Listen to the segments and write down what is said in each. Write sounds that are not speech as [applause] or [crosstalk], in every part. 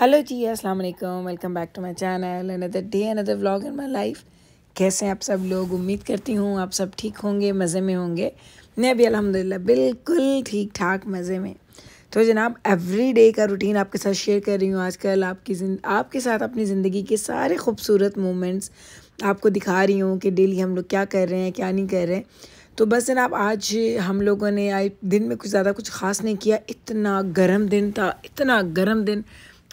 hello जी अस्सलाम वालेकुम welcome back to my channel another day another vlog in my life कैसे हैं आप सब लोग उम्मीद करती हूँ आप सब ठीक होंगे मज़े में होंगे मैं भी अल्हम्दुलिल्लाह बिल्कुल ठीक ठाक मज़े में तो जनाब एवरी डे का रूटीन आपके साथ शेयर कर रही हूँ आजकल आपकी आपके साथ अपनी ज़िंदगी के सारे खूबसूरत मोमेंट्स आपको दिखा रही हूँ कि डेली हम लोग क्या कर रहे हैं क्या नहीं कर रहे हैं तो बस जनाब आज हम लोगों ने आज दिन में कुछ ज़्यादा कुछ खास नहीं किया इतना गर्म दिन था इतना गर्म दिन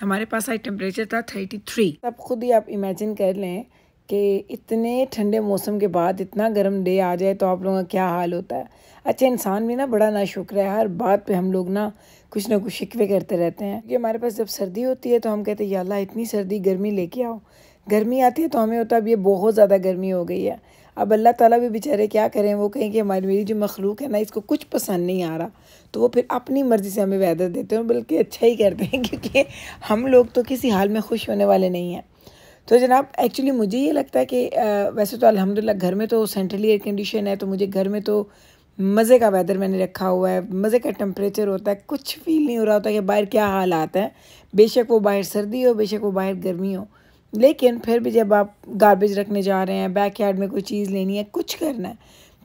हमारे पास आई टेम्परेचर था थर्टी थ्री अब खुद ही आप इमेजिन कर लें कि इतने ठंडे मौसम के बाद इतना गर्म डे आ जाए तो आप लोगों का क्या हाल होता है अच्छा इंसान भी ना बड़ा ना शुक्र है हर बात पे हम लोग ना कुछ ना कुछ शिकवे करते रहते हैं क्योंकि हमारे पास जब सर्दी होती है तो हम कहते हैं या इतनी सर्दी गर्मी लेके आओ गर्मी आती है तो हमें होता है अब ये बहुत ज़्यादा गर्मी हो गई है अब अल्लाह ताला भी बेचारे क्या करें वो कहें कि हमारी मेरी जो मखलूक है ना इसको कुछ पसंद नहीं आ रहा तो वो फिर अपनी मर्ज़ी से हमें वैदर देते हैं बल्कि अच्छा ही करते हैं [laughs] क्योंकि हम लोग तो किसी हाल में खुश होने वाले नहीं हैं तो जनाब एक्चुअली मुझे ये लगता है कि वैसे तो अलहमदिल्ला घर में तो सेंट्रली एयर कंडीशन है तो मुझे घर में तो मज़े का वेदर मैंने रखा हुआ है मज़े का टेम्परेचर होता है कुछ फील नहीं हो रहा होता कि बाहर क्या हालात हैं बेशक वो बाहर सर्दी हो बेशक वो बाहर गर्मी हो लेकिन फिर भी जब आप गार्बेज रखने जा रहे हैं बैक यार्ड में कोई चीज़ लेनी है कुछ करना है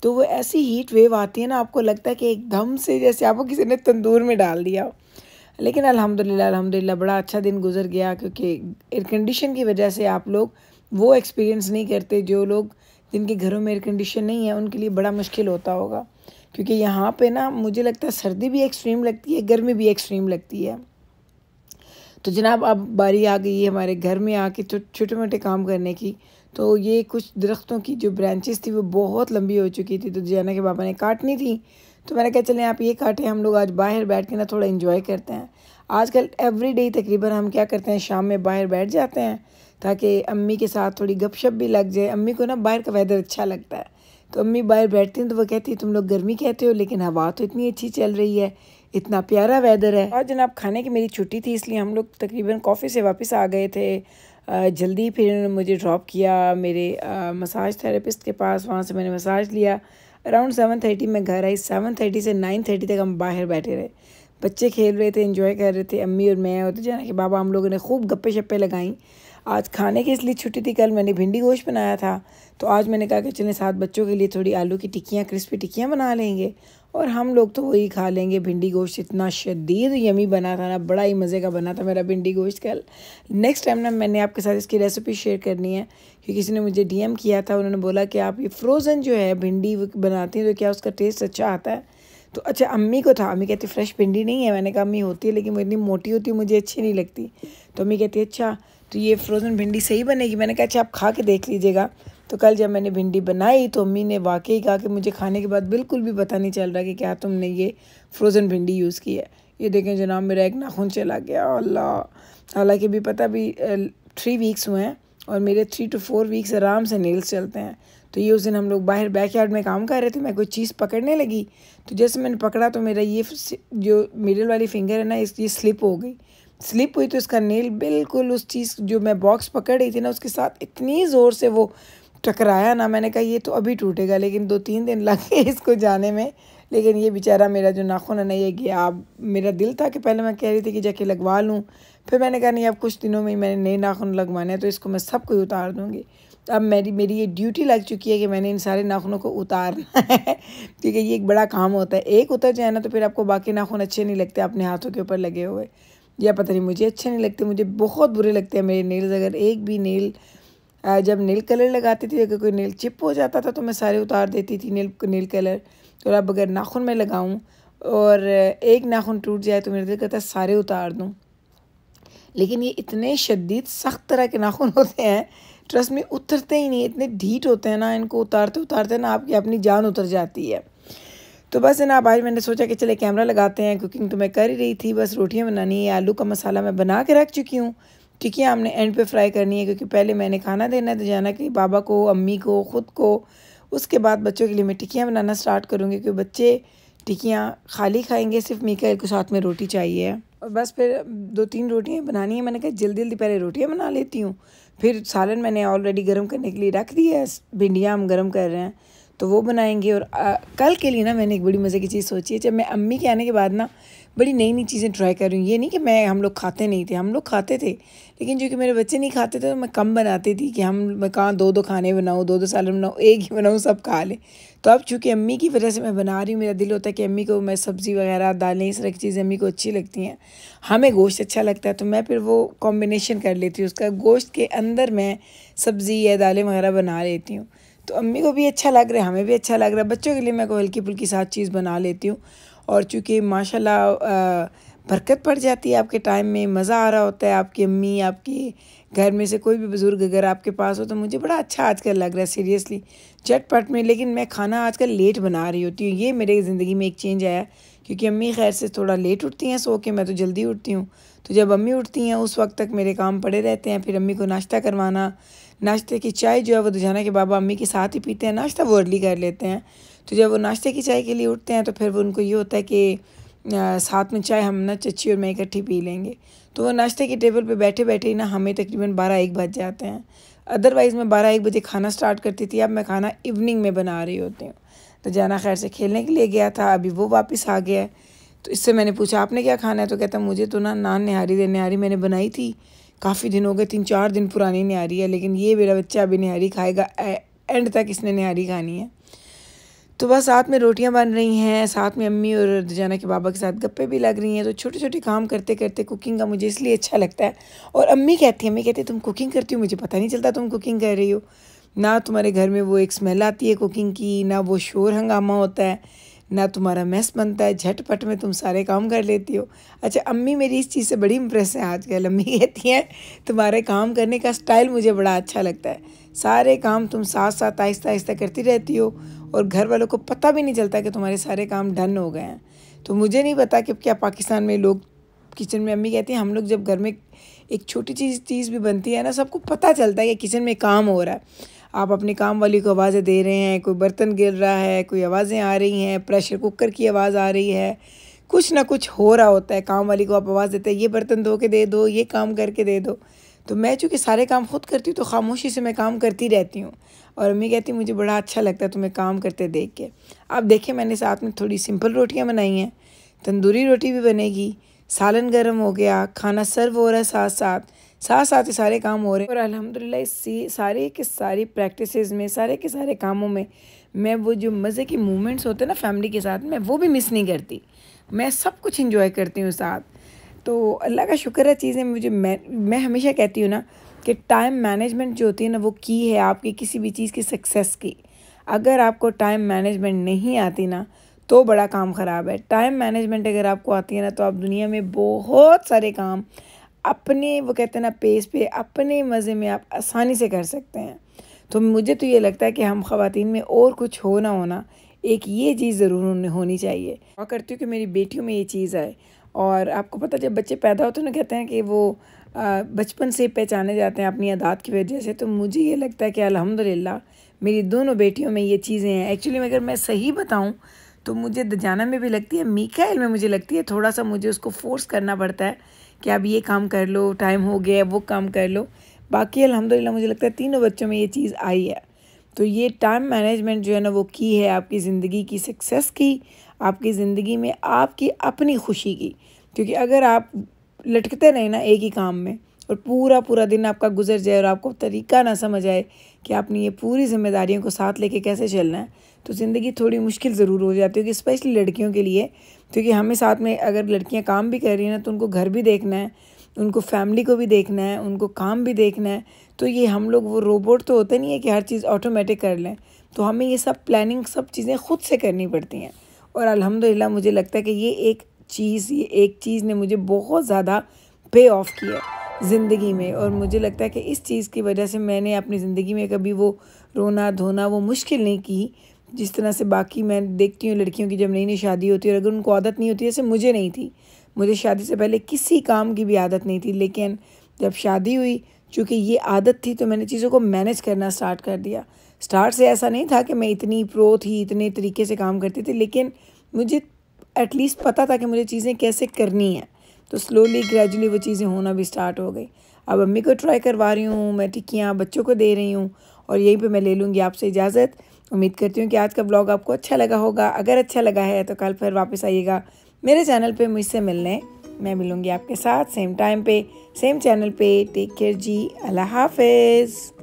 तो वो ऐसी हीट वेव आती है ना आपको लगता है कि एकदम से जैसे आपको किसी ने तंदूर में डाल दिया लेकिन अल्हम्दुलिल्लाह अल्हम्दुलिल्लाह बड़ा अच्छा दिन गुजर गया क्योंकि एयर कंडीशन की वजह से आप लोग वो एक्सपीरियंस नहीं करते जो लोग जिनके घरों में एयर कंडीशन नहीं है उनके लिए बड़ा मुश्किल होता होगा क्योंकि यहाँ पर ना मुझे लगता है सर्दी भी एक्सट्रीम लगती है गर्मी भी एक्सट्रीम लगती है तो जनाब अब बारी आ गई है हमारे घर में आके तो छोटे मोटे काम करने की तो ये कुछ दरख्तों की जो ब्रांचेस थी वो बहुत लंबी हो चुकी थी तो जाना के पापा ने काटनी थी तो मैंने कहा चलें आप ये काटें हम लोग आज बाहर बैठ के ना थोड़ा इन्जॉय करते हैं आजकल एवरी डे तकरीबन हम क्या करते हैं शाम में बाहर बैठ जाते हैं ताकि अम्मी के साथ थोड़ी गपशप भी लग जाए अम्मी को ना बाहर का वेदर अच्छा लगता है तो अम्मी बाहर बैठती हैं तो वो कहती है तुम लोग गर्मी कहते हो लेकिन हवा तो इतनी अच्छी चल रही है इतना प्यारा वेदर है और जनाब खाने की मेरी छुट्टी थी इसलिए हम लोग तकरीबन कॉफ़ी से वापस आ गए थे जल्दी फिर मुझे ड्रॉप किया मेरे मसाज थेरेपिस्ट के पास वहाँ से मैंने मसाज लिया अराउंड सेवन थर्टी में घर आई सेवन थर्टी से नाइन थर्टी तक हम बाहर बैठे रहे बच्चे खेल रहे थे इन्जॉय कर रहे थे अम्मी और मैं और तो जाना कि बाबा हम लोगों ने खूब गप्पे शप्पे लगाई आज खाने की इसलिए छुट्टी थी कल मैंने भिंडी गोश्त बनाया था तो आज मैंने कहा कि चलें सात बच्चों के लिए थोड़ी आलू की टिक्कियाँ क्रिस्पी टिक्कियाँ बना लेंगे और हम लोग तो वही खा लेंगे भिंडी गोश्त इतना शदीद यमी बना था ना बड़ा ही मज़े का बना था मेरा भिंडी गोश्त कल नेक्स्ट टाइम ना मैंने आपके साथ इसकी रेसिपी शेयर करनी है क्योंकि किसी ने मुझे डीएम किया था उन्होंने बोला कि आप ये फ्रोज़न जो है भिंडी बनाती हैं तो क्या उसका टेस्ट अच्छा आता है तो अच्छा अम्मी को था अम्मी कहती फ्रेश भिंडी नहीं है मैंने कहा अम्मी होती है लेकिन वो इतनी मोटी होती है मुझे अच्छी नहीं लगती तो अम्मी कहती अच्छा तो ये फ्रोज़न भिंडी सही बनेगी मैंने कहा अच्छा आप खा के देख लीजिएगा तो कल जब मैंने भिंडी बनाई तो अम्मी ने वाकई कहा कि मुझे खाने के बाद बिल्कुल भी पता नहीं चल रहा कि क्या तुमने ये फ्रोज़न भिंडी यूज़ की है ये देखें जनाब मेरा एक नाखून चला गया अल्लाह हालाँकि अभी पता भी थ्री वीक्स हुए हैं और मेरे थ्री टू फोर वीक्स आराम से नेल्स चलते हैं तो ये उस दिन हम लोग बाहर बैक यार्ड में काम कर रहे थे मैं कोई चीज़ पकड़ने लगी तो जैसे मैंने पकड़ा तो मेरा ये जो मिडिल वाली फिंगर है ना इस ये स्लिप हो गई स्लिप हुई तो इसका नेल बिल्कुल उस चीज़ जो मैं बॉक्स पकड़ रही थी ना उसके साथ इतनी ज़ोर से वो टकराया ना मैंने कहा ये तो अभी टूटेगा लेकिन दो तीन दिन लग गए [laughs] इसको जाने में लेकिन ये बेचारा मेरा जो नाखून है ना ये गया अब मेरा दिल था कि पहले मैं कह रही थी कि जाके लगवा लूँ फिर मैंने कहा नहीं अब कुछ दिनों में ही मैंने नए नाखून लगवाने हैं तो इसको मैं सब कोई उतार दूँगी तो अब मेरी मेरी ये ड्यूटी लग चुकी है कि मैंने इन सारे नाखूनों को उतारना [laughs] है क्योंकि ये एक बड़ा काम होता है एक उतर जाए ना तो फिर आपको बाकी नाखून अच्छे नहीं लगते अपने हाथों के ऊपर लगे हुए या पता नहीं मुझे अच्छे नहीं लगते मुझे बहुत बुरे लगते हैं मेरे नेल्स अगर एक भी नेल जब नेल कलर लगाती थी अगर कोई नेल चिप हो जाता था तो मैं सारे उतार देती थी नेल नेल कलर और अब अगर नाखून में लगाऊँ और एक नाखून टूट जाए तो मेरे दिल करता है सारे उतार दूँ लेकिन ये इतने शदीद सख्त तरह के नाखून होते हैं ट्रस्ट में उतरते ही नहीं इतने ढीठ होते हैं ना इनको उतारते उतारते ना आपकी अपनी जान उतर जाती है तो बस है ना आज मैंने सोचा कि चले कैमरा लगाते हैं कुकिंग तो मैं कर ही रही थी बस रोटियाँ बनानी है आलू का मसाला मैं बना के रख चुकी हूँ टिकियाँ हमने एंड पे फ्राई करनी है क्योंकि पहले मैंने खाना देना है तो जाना कि बाबा को अम्मी को ख़ुद को उसके बाद बच्चों के लिए मैं टिकियाँ बनाना स्टार्ट करूँगी क्योंकि बच्चे टिकियाँ खाली खाएंगे सिर्फ मी को साथ में रोटी चाहिए और बस फिर दो तीन रोटियाँ बनानी है मैंने कहा जल्दी जल्दी पहले रोटियाँ बना लेती हूँ फिर सालन मैंने ऑलरेडी गर्म करने के लिए रख दिया है भिंडियाँ हम गर्म कर रहे हैं तो वो बनाएंगे और आ, कल के लिए ना मैंने एक बड़ी मज़े की चीज़ सोची है जब मैं अम्मी के आने के बाद ना बड़ी नई नई चीज़ें ट्राई कर रही हूँ ये नहीं कि मैं हम लोग खाते नहीं थे हम लोग खाते थे लेकिन जो कि मेरे बच्चे नहीं खाते थे तो मैं कम बनाती थी कि हम मैं कहाँ दो दो खाने बनाऊँ दो दो सालन बनाऊँ एक ही बनाऊँ सब खा लें तो अब चूँकि अम्मी की वजह से मैं बना रही हूँ मेरा दिल होता है कि अम्मी को मैं सब्ज़ी वगैरह दालें इस तरह की चीज़ें अम्मी को अच्छी लगती हैं हमें गोश्त अच्छा लगता है तो मैं फिर वो कॉम्बिनेशन कर लेती हूँ उसका गोश्त के अंदर मैं सब्ज़ी या दालें वगैरह बना लेती हूँ तो अम्मी को भी अच्छा लग रहा है हमें भी अच्छा लग रहा है बच्चों के लिए मैं कोई हल्की फुल्की साथ चीज़ बना लेती हूँ और चूँकि माशाला बरकत पड़ जाती है आपके टाइम में मज़ा आ रहा होता है आपकी अम्मी आपके घर में से कोई भी बुज़ुर्ग अगर आपके पास हो तो मुझे बड़ा अच्छा आजकल लग रहा है सीरियसली चटपट में लेकिन मैं खाना आजकल लेट बना रही होती हूँ ये मेरे ज़िंदगी में एक चेंज आया क्योंकि अम्मी खैर से थोड़ा लेट उठती हैं सो के मैं तो जल्दी उठती हूँ तो जब अम्मी उठती हैं उस वक्त तक मेरे काम पड़े रहते हैं फिर अम्मी को नाश्ता करवाना नाश्ते की चाय जो है वो दुजाना के बाबा अम्मी के साथ ही पीते हैं नाश्ता वो अर्ली कर लेते हैं तो जब वो नाश्ते की चाय के लिए उठते हैं तो फिर वो उनको ये होता है कि साथ में चाय हम ना चची और मैं इकट्ठी पी लेंगे तो वो नाश्ते की टेबल पर बैठे बैठे ही ना हमें तकरीबन बारह एक बज जाते हैं अदरवाइज़ मैं बारह एक बजे खाना स्टार्ट करती थी अब मैं खाना इवनिंग में बना रही होती हूँ तो जाना खैर से खेलने के लिए गया था अभी वो वापस आ गया है तो इससे मैंने पूछा आपने क्या खाना है तो कहता मुझे तो ना नान निहारी दे निहारी मैंने बनाई थी काफ़ी दिन हो गए तीन चार दिन पुरानी निहारी है लेकिन ये मेरा बच्चा अभी निहारी खाएगा एंड तक इसने निहारी खानी है तो बस साथ में रोटियां बन रही हैं साथ में अम्मी और जाना के बाबा के साथ गप्पे भी लग रही हैं तो छोटे छोटे काम करते करते कुकिंग का मुझे इसलिए अच्छा लगता है और अम्मी कहती है अम्मी कहती है तुम कुकिंग करती हो मुझे पता नहीं चलता तुम कुकिंग कर रही हो ना तुम्हारे घर में वो एक स्मेल आती है कुकिंग की ना वो शोर हंगामा होता है ना तुम्हारा मैस बनता है झटपट में तुम सारे काम कर लेती हो अच्छा अम्मी मेरी इस चीज़ से बड़ी इम्प्रेस है आजकल अम्मी कहती हैं तुम्हारे काम करने का स्टाइल मुझे बड़ा अच्छा लगता है सारे काम तुम साथ साथ आहिस्ता आहिस्ता करती रहती हो और घर वालों को पता भी नहीं चलता कि तुम्हारे सारे काम डन हो गए हैं तो मुझे नहीं पता कि क्या पाकिस्तान में लोग किचन में अम्मी कहती हैं हम लोग जब घर में एक छोटी चीज़ चीज़ भी बनती है ना सबको पता चलता है कि किचन में काम हो रहा है आप अपने काम वाली को आवाज़ें दे रहे हैं कोई बर्तन गिर रहा है कोई आवाज़ें आ रही हैं प्रेशर कुकर की आवाज़ आ रही है कुछ ना कुछ हो रहा होता है काम वाली को आप आवाज़ देते हैं ये बर्तन धो के दे दो ये काम करके दे दो तो मैं चूँकि सारे काम खुद करती हूँ तो खामोशी से मैं काम करती रहती हूँ और अम्मी कहती मुझे बड़ा अच्छा लगता है तुम्हें काम करते देख के अब देखें मैंने साथ में थोड़ी सिंपल रोटियाँ बनाई हैं तंदूरी रोटी भी बनेगी सालन गर्म हो गया खाना सर्व हो रहा है साथ साथ साथ साथ ही सारे काम हो रहे हैं और अल्हम्दुलिल्लाह इसी सारी के सारी प्रैक्टिस में सारे के सारे कामों में मैं वो जो मज़े की मोमेंट्स होते हैं ना फैमिली के साथ मैं वो भी मिस नहीं करती मैं सब कुछ इंजॉय करती हूँ साथ तो अल्लाह का शुक्र है चीज़ें मुझे मैं मैं हमेशा कहती हूँ ना कि टाइम मैनेजमेंट जो होती है ना वो की है आपकी किसी भी चीज़ की सक्सेस की अगर आपको टाइम मैनेजमेंट नहीं आती ना तो बड़ा काम ख़राब है टाइम मैनेजमेंट अगर आपको आती है ना तो आप दुनिया में बहुत सारे काम अपने वो कहते हैं ना पेस पे अपने मज़े में आप आसानी से कर सकते हैं तो मुझे तो ये लगता है कि हम ख़वान में और कुछ हो ना होना एक ये चीज़ ज़रूर उन्हें होनी चाहिए और करती हूँ कि मेरी बेटियों में ये चीज़ आए और आपको पता जब बच्चे पैदा होते हैं ना कहते हैं कि वो बचपन से पहचाने जाते हैं अपनी आदात की वजह से तो मुझे ये लगता है कि अल्हम्दुलिल्लाह मेरी दोनों बेटियों में ये चीज़ें हैं एक्चुअली अगर मैं सही बताऊँ तो मुझे दजाना में भी लगती है मीकाइल में मुझे लगती है थोड़ा सा मुझे उसको फोर्स करना पड़ता है कि अब ये काम कर लो टाइम हो गया वो काम कर लो बाकी अलहमदिल्ला मुझे लगता है तीनों बच्चों में ये चीज़ आई है तो ये टाइम मैनेजमेंट जो है ना वो की है आपकी ज़िंदगी की सक्सेस की आपकी ज़िंदगी में आपकी अपनी खुशी की क्योंकि अगर आप लटकते रहें ना एक ही काम में और पूरा पूरा दिन आपका गुजर जाए और आपको तरीका ना समझ आए कि आपने ये पूरी जिम्मेदारियों को साथ लेके कैसे चलना है तो ज़िंदगी थोड़ी मुश्किल ज़रूर हो जाती है कि स्पेशली लड़कियों के लिए क्योंकि हमें साथ में अगर लड़कियाँ काम भी कर रही हैं ना तो उनको घर भी देखना है उनको फैमिली को भी देखना है उनको काम भी देखना है तो ये हम लोग वो रोबोट तो होते नहीं है कि हर चीज़ ऑटोमेटिक कर लें तो हमें ये सब प्लानिंग सब चीज़ें खुद से करनी पड़ती हैं और अल्हम्दुलिल्लाह मुझे लगता है कि ये एक चीज़ ये एक चीज़ ने मुझे बहुत ज़्यादा पे ऑफ किया ज़िंदगी में और मुझे लगता है कि इस चीज़ की वजह से मैंने अपनी ज़िंदगी में कभी वो रोना धोना वो मुश्किल नहीं की जिस तरह से बाकी मैं देखती हूँ लड़कियों की जब नई नई शादी होती है और अगर उनको आदत नहीं होती जैसे मुझे नहीं थी मुझे शादी से पहले किसी काम की भी आदत नहीं थी लेकिन जब शादी हुई चूँकि ये आदत थी तो मैंने चीज़ों को मैनेज करना स्टार्ट कर दिया स्टार्ट से ऐसा नहीं था कि मैं इतनी प्रो थी इतने तरीके से काम करती थी लेकिन मुझे एटलीस्ट पता था कि मुझे चीज़ें कैसे करनी है तो स्लोली ग्रेजुअली वो चीज़ें होना भी स्टार्ट हो गई अब अम्मी को ट्राई करवा रही हूँ मैं टिक्कियाँ बच्चों को दे रही हूँ और यहीं पे मैं ले लूँगी आपसे इजाज़त उम्मीद करती हूँ कि आज का ब्लॉग आपको अच्छा लगा होगा अगर अच्छा लगा है तो कल फिर वापस आइएगा मेरे चैनल पे मुझसे मिलने मैं मिलूँगी आपके साथ सेम टाइम पे सेम चैनल पे टेक केयर जी अल्लाह हाफिज़